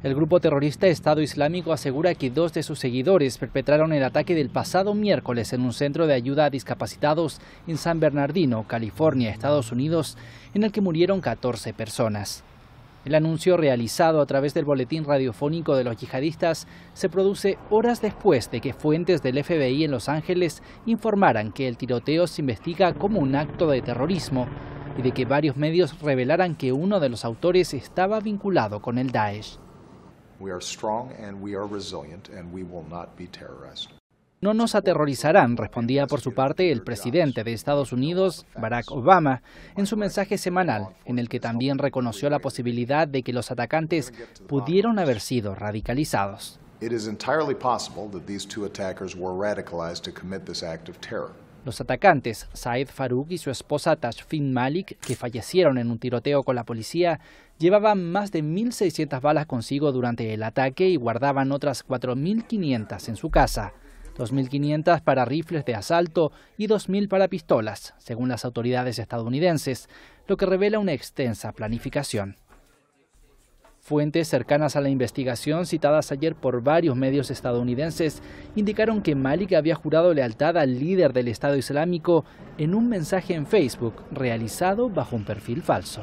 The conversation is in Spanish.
El grupo terrorista Estado Islámico asegura que dos de sus seguidores perpetraron el ataque del pasado miércoles en un centro de ayuda a discapacitados en San Bernardino, California, Estados Unidos, en el que murieron 14 personas. El anuncio realizado a través del boletín radiofónico de los yihadistas se produce horas después de que fuentes del FBI en Los Ángeles informaran que el tiroteo se investiga como un acto de terrorismo y de que varios medios revelaran que uno de los autores estaba vinculado con el Daesh. No nos aterrorizarán, respondía por su parte el presidente de Estados Unidos, Barack Obama, en su mensaje semanal, en el que también reconoció la posibilidad de que los atacantes pudieron haber sido radicalizados. It is entirely possible that these two attackers were radicalized to commit this act terror. Los atacantes, Saed Farouk y su esposa Tashfin Malik, que fallecieron en un tiroteo con la policía, llevaban más de 1.600 balas consigo durante el ataque y guardaban otras 4.500 en su casa. 2.500 para rifles de asalto y 2.000 para pistolas, según las autoridades estadounidenses, lo que revela una extensa planificación. Fuentes cercanas a la investigación, citadas ayer por varios medios estadounidenses, indicaron que Malik había jurado lealtad al líder del Estado Islámico en un mensaje en Facebook realizado bajo un perfil falso.